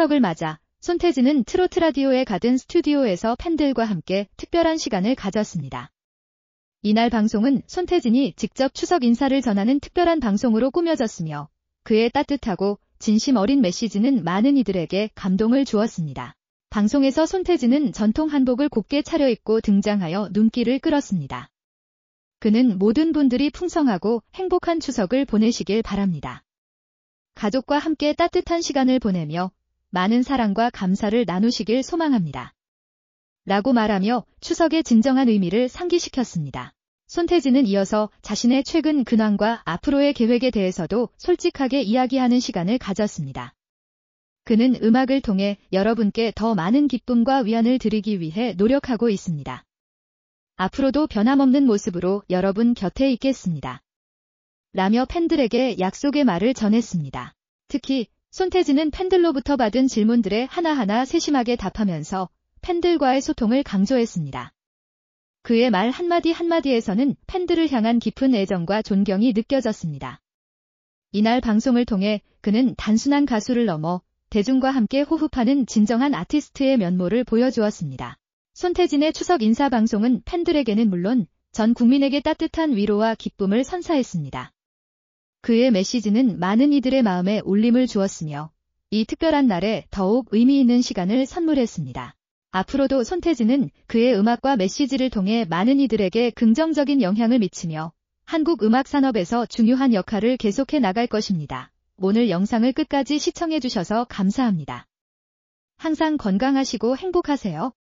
추석을 맞아 손태진은 트로트 라디오의 가든 스튜디오에서 팬들과 함께 특별한 시간을 가졌습니다. 이날 방송은 손태진이 직접 추석 인사를 전하는 특별한 방송으로 꾸며졌으며 그의 따뜻하고 진심 어린 메시지는 많은 이들에게 감동을 주었습니다. 방송에서 손태진은 전통 한복을 곱게 차려입고 등장하여 눈길을 끌었습니다. 그는 모든 분들이 풍성하고 행복한 추석을 보내시길 바랍니다. 가족과 함께 따뜻한 시간을 보내며 많은 사랑과 감사를 나누시길 소망합니다. 라고 말하며 추석의 진정한 의미를 상기시켰습니다. 손태진은 이어서 자신의 최근 근황과 앞으로의 계획에 대해서도 솔직하게 이야기하는 시간을 가졌습니다. 그는 음악을 통해 여러분께 더 많은 기쁨과 위안을 드리기 위해 노력하고 있습니다. 앞으로도 변함없는 모습으로 여러분 곁에 있겠습니다. 라며 팬들에게 약속의 말을 전했습니다. 특히 손태진은 팬들로부터 받은 질문들에 하나하나 세심하게 답하면서 팬들과의 소통을 강조했습니다. 그의 말 한마디 한마디에서는 팬들을 향한 깊은 애정과 존경이 느껴졌습니다. 이날 방송을 통해 그는 단순한 가수를 넘어 대중과 함께 호흡하는 진정한 아티스트의 면모를 보여주었습니다. 손태진의 추석 인사 방송은 팬들에게는 물론 전 국민에게 따뜻한 위로와 기쁨을 선사했습니다. 그의 메시지는 많은 이들의 마음에 울림을 주었으며 이 특별한 날에 더욱 의미 있는 시간을 선물했습니다. 앞으로도 손태진은 그의 음악과 메시지를 통해 많은 이들에게 긍정적인 영향을 미치며 한국 음악 산업에서 중요한 역할을 계속해 나갈 것입니다. 오늘 영상을 끝까지 시청해주셔서 감사합니다. 항상 건강하시고 행복하세요.